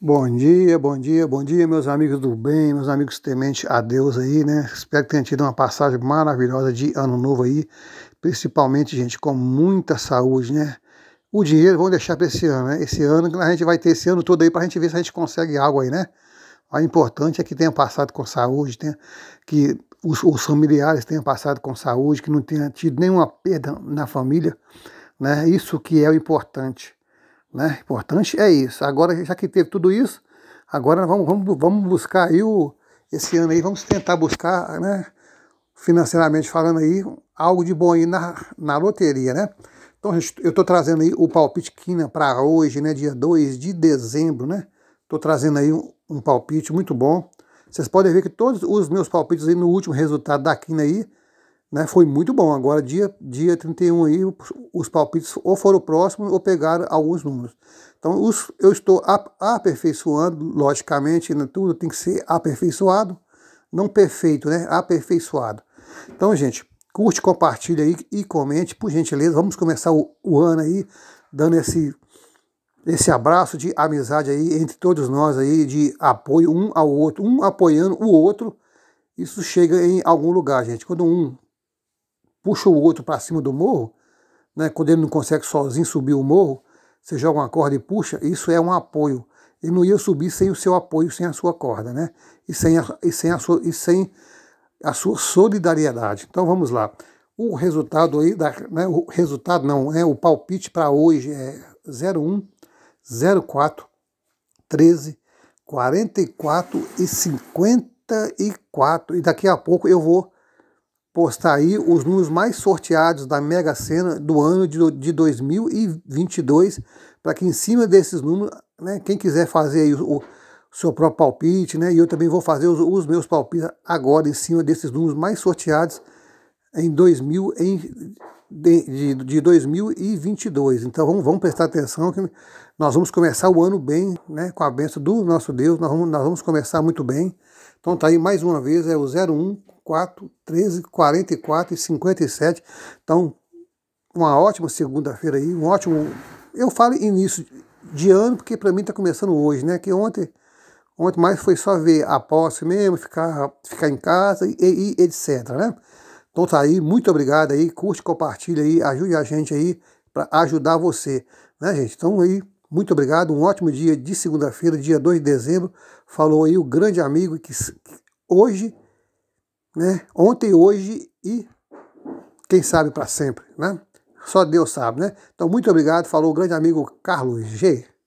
Bom dia, bom dia, bom dia, meus amigos do bem, meus amigos temente a Deus aí, né? Espero que tenham tido uma passagem maravilhosa de ano novo aí, principalmente, gente, com muita saúde, né? O dinheiro vamos deixar para esse ano, né? Esse ano a gente vai ter esse ano todo aí para a gente ver se a gente consegue algo aí, né? O importante é que tenha passado com saúde, tenha, que os, os familiares tenham passado com saúde, que não tenha tido nenhuma perda na família, né? Isso que é o importante. Né? Importante é isso. Agora, já que teve tudo isso, agora vamos, vamos, vamos buscar aí o, esse ano aí, vamos tentar buscar, né, financeiramente falando aí, algo de bom aí na, na loteria, né? Então, eu estou trazendo aí o palpite Quina para hoje, né, dia 2 de dezembro, né? Estou trazendo aí um, um palpite muito bom. Vocês podem ver que todos os meus palpites aí no último resultado da Quina aí né? Foi muito bom. Agora, dia, dia 31 aí, os palpites ou foram próximos ou pegaram alguns números. Então, os, eu estou aperfeiçoando, logicamente, né? tudo tem que ser aperfeiçoado. Não perfeito, né? Aperfeiçoado. Então, gente, curte, compartilha aí e comente, por gentileza. Vamos começar o, o ano aí dando esse esse abraço de amizade aí entre todos nós aí, de apoio um ao outro, um apoiando o outro. Isso chega em algum lugar, gente. Quando um puxa o outro para cima do morro, né? quando ele não consegue sozinho subir o morro, você joga uma corda e puxa, isso é um apoio. Ele não ia subir sem o seu apoio, sem a sua corda, né? E sem a, e sem a, sua, e sem a sua solidariedade. Então vamos lá. O resultado aí, da, né, o resultado não, é o palpite para hoje é 01, 04, 13, 44 e 54. E daqui a pouco eu vou postar aí os números mais sorteados da Mega Sena do ano de 2022, para que em cima desses números, né, quem quiser fazer o, o, seu próprio palpite, né, e eu também vou fazer os, os, meus palpites agora em cima desses números mais sorteados em 2000 em, de, de 2022. Então vamos, vamos prestar atenção que nós vamos começar o ano bem, né, com a benção do nosso Deus, nós vamos, nós vamos começar muito bem. Então tá aí mais uma vez é o 01 4, 13, 44 e 57. Então, uma ótima segunda-feira aí, um ótimo. Eu falo início de ano, porque para mim está começando hoje, né? Que ontem, ontem mais foi só ver a posse mesmo, ficar, ficar em casa e, e etc, né? Então tá aí, muito obrigado aí, curte, compartilha aí, ajude a gente aí para ajudar você, né, gente? Então aí, muito obrigado, um ótimo dia de segunda-feira, dia 2 de dezembro. Falou aí o grande amigo que hoje né? Ontem, hoje e quem sabe para sempre, né? Só Deus sabe, né? Então, muito obrigado. Falou o grande amigo Carlos G.